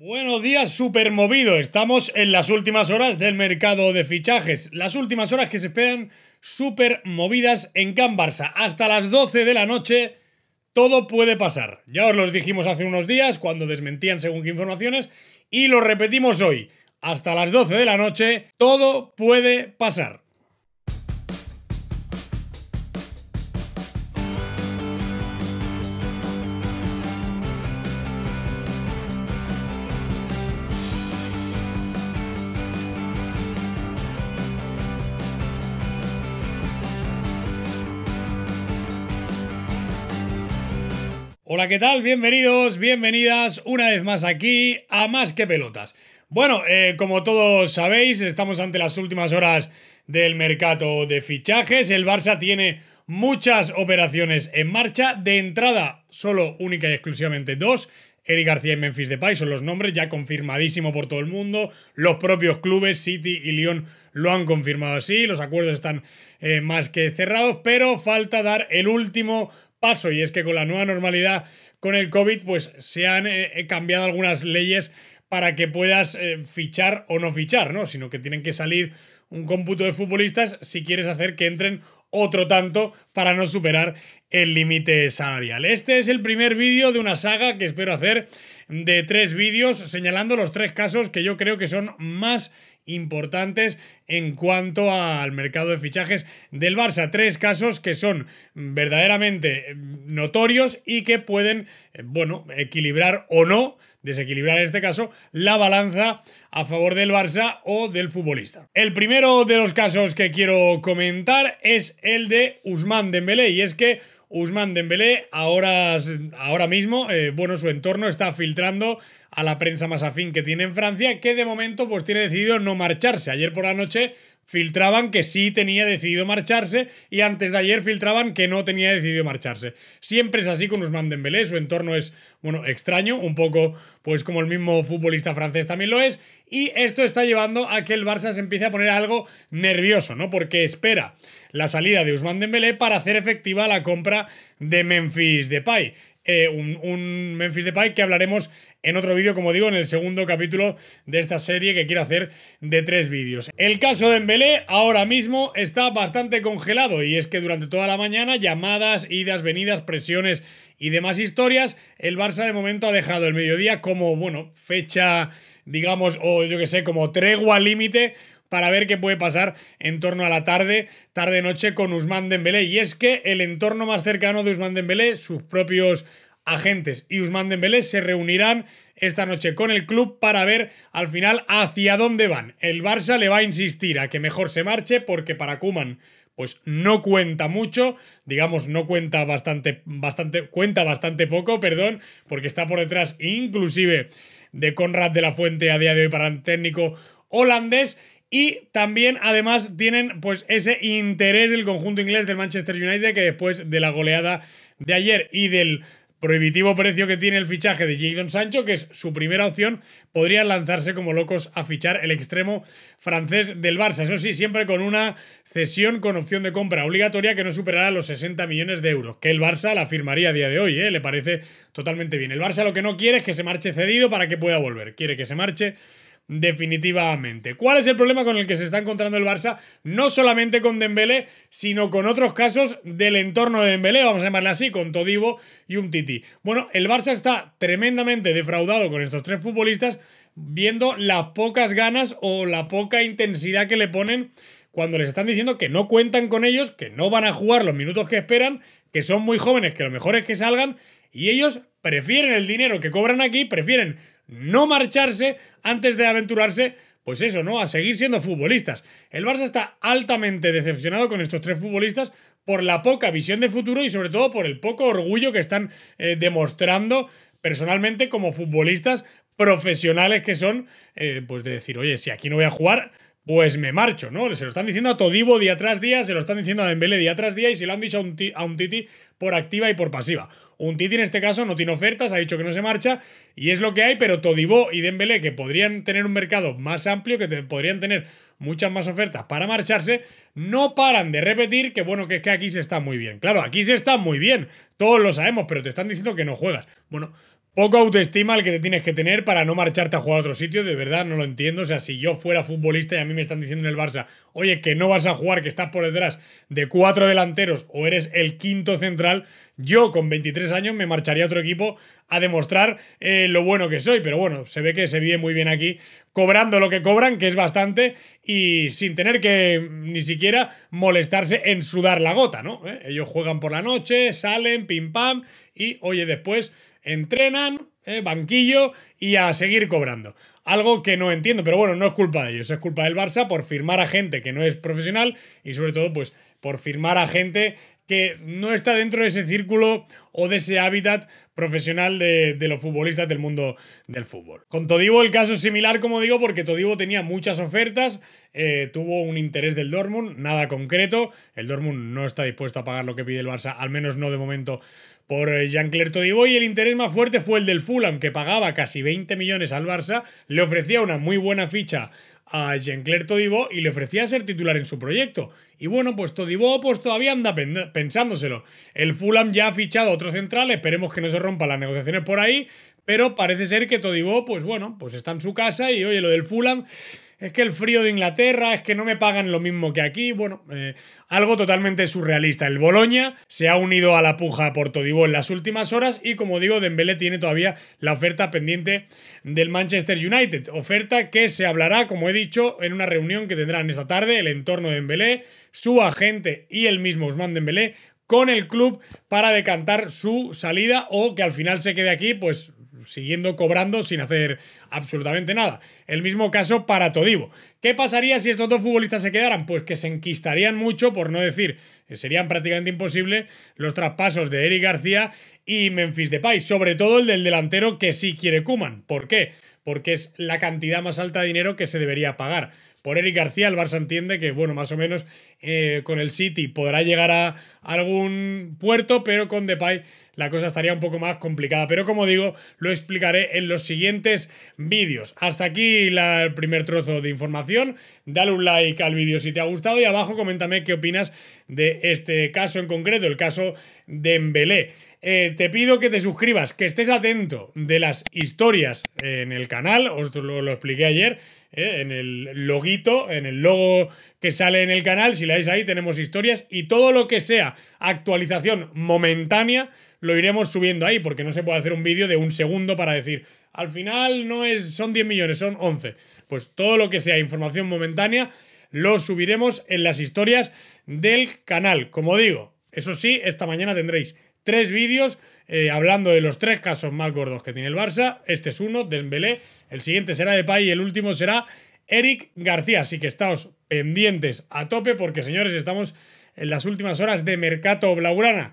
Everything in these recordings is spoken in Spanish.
Buenos días, super movido. Estamos en las últimas horas del mercado de fichajes. Las últimas horas que se esperan super movidas en Can Barça. Hasta las 12 de la noche todo puede pasar. Ya os los dijimos hace unos días cuando desmentían según qué informaciones y lo repetimos hoy. Hasta las 12 de la noche todo puede pasar. Hola, ¿qué tal? Bienvenidos, bienvenidas una vez más aquí a Más que Pelotas. Bueno, eh, como todos sabéis, estamos ante las últimas horas del mercado de fichajes. El Barça tiene muchas operaciones en marcha. De entrada, solo única y exclusivamente dos. Eric García y Memphis Depay son los nombres, ya confirmadísimo por todo el mundo. Los propios clubes, City y Lyon, lo han confirmado así. Los acuerdos están eh, más que cerrados, pero falta dar el último paso y es que con la nueva normalidad con el COVID pues se han eh, eh, cambiado algunas leyes para que puedas eh, fichar o no fichar, ¿no? Sino que tienen que salir un cómputo de futbolistas si quieres hacer que entren otro tanto para no superar el límite salarial. Este es el primer vídeo de una saga que espero hacer de tres vídeos señalando los tres casos que yo creo que son más importantes en cuanto al mercado de fichajes del Barça. Tres casos que son verdaderamente eh, notorios y que pueden, eh, bueno, equilibrar o no, desequilibrar en este caso, la balanza a favor del Barça o del futbolista. El primero de los casos que quiero comentar es el de Usman Dembélé y es que Usman Dembélé ahora, ahora mismo, eh, bueno, su entorno está filtrando a la prensa más afín que tiene en Francia, que de momento pues tiene decidido no marcharse. Ayer por la noche filtraban que sí tenía decidido marcharse y antes de ayer filtraban que no tenía decidido marcharse. Siempre es así con Usman Dembélé, su entorno es, bueno, extraño, un poco pues como el mismo futbolista francés también lo es, y esto está llevando a que el Barça se empiece a poner algo nervioso, ¿no? Porque espera la salida de Usman Dembélé para hacer efectiva la compra de Memphis Depay. Eh, un, Memphis de Depay que hablaremos en otro vídeo, como digo, en el segundo capítulo de esta serie que quiero hacer de tres vídeos. El caso de Embelé ahora mismo está bastante congelado y es que durante toda la mañana llamadas, idas, venidas, presiones y demás historias, el Barça de momento ha dejado el mediodía como, bueno, fecha digamos, o yo que sé, como tregua límite para ver qué puede pasar en torno a la tarde, tarde-noche con Usman Dembélé. Y es que el entorno más cercano de Usman Dembélé, sus propios agentes y Usman Dembélé se reunirán esta noche con el club para ver al final hacia dónde van. El Barça le va a insistir a que mejor se marche porque para Kuman pues no cuenta mucho, digamos, no cuenta bastante bastante cuenta bastante poco, perdón, porque está por detrás inclusive de Conrad de la Fuente a día de hoy para el técnico holandés y también, además, tienen pues ese interés del conjunto inglés del Manchester United que después de la goleada de ayer y del prohibitivo precio que tiene el fichaje de Jadon Sancho, que es su primera opción, podrían lanzarse como locos a fichar el extremo francés del Barça. Eso sí, siempre con una cesión con opción de compra obligatoria que no superará los 60 millones de euros, que el Barça la firmaría a día de hoy, ¿eh? le parece totalmente bien. El Barça lo que no quiere es que se marche cedido para que pueda volver, quiere que se marche definitivamente. ¿Cuál es el problema con el que se está encontrando el Barça? No solamente con Dembélé, sino con otros casos del entorno de Dembélé, vamos a llamarle así, con Todibo y un Titi. Bueno, el Barça está tremendamente defraudado con estos tres futbolistas, viendo las pocas ganas o la poca intensidad que le ponen cuando les están diciendo que no cuentan con ellos, que no van a jugar los minutos que esperan, que son muy jóvenes, que lo mejor es que salgan, y ellos prefieren el dinero que cobran aquí, prefieren no marcharse antes de aventurarse, pues eso, ¿no? A seguir siendo futbolistas. El Barça está altamente decepcionado con estos tres futbolistas por la poca visión de futuro y sobre todo por el poco orgullo que están eh, demostrando personalmente como futbolistas profesionales que son, eh, pues de decir, oye, si aquí no voy a jugar, pues me marcho, ¿no? Se lo están diciendo a Todibo día tras día, se lo están diciendo a Dembélé día tras día y se lo han dicho a un, a un Titi por activa y por pasiva. Un Titi en este caso no tiene ofertas, ha dicho que no se marcha y es lo que hay, pero Todibó y Dembélé, que podrían tener un mercado más amplio, que podrían tener muchas más ofertas para marcharse, no paran de repetir que bueno, que es que aquí se está muy bien. Claro, aquí se está muy bien, todos lo sabemos, pero te están diciendo que no juegas. Bueno, poco autoestima el que te tienes que tener para no marcharte a jugar a otro sitio, de verdad no lo entiendo. O sea, si yo fuera futbolista y a mí me están diciendo en el Barça, oye, que no vas a jugar, que estás por detrás de cuatro delanteros o eres el quinto central, yo con 23 años me marcharía a otro equipo a demostrar eh, lo bueno que soy. Pero bueno, se ve que se vive muy bien aquí, cobrando lo que cobran, que es bastante, y sin tener que ni siquiera molestarse en sudar la gota, ¿no? Eh, ellos juegan por la noche, salen, pim pam, y oye, después entrenan, eh, banquillo y a seguir cobrando. Algo que no entiendo, pero bueno, no es culpa de ellos, es culpa del Barça por firmar a gente que no es profesional y sobre todo pues por firmar a gente que no está dentro de ese círculo o de ese hábitat profesional de, los futbolistas del mundo del fútbol. Con Todibo el caso es similar, como digo, porque Todibo tenía muchas ofertas, eh, tuvo un interés del Dortmund, nada concreto, el Dortmund no está dispuesto a pagar lo que pide el Barça, al menos no de momento por eh, Jean-Claire Todibo, y el interés más fuerte fue el del Fulham, que pagaba casi 20 millones al Barça, le ofrecía una muy buena ficha a Jean-Claire Todibo y le ofrecía ser titular en su proyecto. Y bueno, pues Todibo pues todavía anda pensándoselo. El Fulham ya ha fichado otro central, esperemos que no se rompan las negociaciones por ahí, pero parece ser que Todibo, pues bueno, pues está en su casa y oye, lo del Fulham es que el frío de Inglaterra, es que no me pagan lo mismo que aquí. Bueno, eh, algo totalmente surrealista. El Boloña se ha unido a la puja por Todibó en las últimas horas y, como digo, Dembélé tiene todavía la oferta pendiente del Manchester United. Oferta que se hablará, como he dicho, en una reunión que tendrán esta tarde el entorno de Dembélé, su agente y el mismo Usman Dembélé con el club para decantar su salida o que al final se quede aquí, pues siguiendo cobrando sin hacer absolutamente nada. El mismo caso para Todibo. ¿Qué pasaría si estos dos futbolistas se quedaran? Pues que se enquistarían mucho, por no decir, que eh, serían prácticamente imposibles los traspasos de Eric García y Memphis Depay, sobre todo el del delantero que sí quiere Kuman. ¿Por qué? Porque es la cantidad más alta de dinero que se debería pagar. Por Eric García, el Barça entiende que, bueno, más o menos eh, con el City podrá llegar a algún puerto, pero con Depay la cosa estaría un poco más complicada. Pero como digo, lo explicaré en los siguientes vídeos. Hasta aquí el primer trozo de información. Dale un like al vídeo si te ha gustado y abajo coméntame qué opinas de este caso en concreto, el caso de Embelé. Eh, te pido que te suscribas, que estés atento de las historias en el canal, os lo, expliqué ayer, eh, en el loguito, en el logo que sale en el canal, si le ahí tenemos historias y todo lo que sea actualización momentánea lo iremos subiendo ahí, porque no se puede hacer un vídeo de un segundo para decir, al final no es, son 10 millones, son 11. Pues todo lo que sea información momentánea lo subiremos en las historias del canal. Como digo, eso sí, esta mañana tendréis tres vídeos eh, hablando de los tres casos más gordos que tiene el Barça. Este es uno, Dembélé. El siguiente será de pay y el último será Eric García. Así que estáos pendientes a tope porque, señores, estamos en las últimas horas de Mercato Blaurana.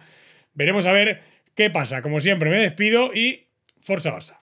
Veremos a ver ¿Qué pasa? Como siempre, me despido y Forza Barça.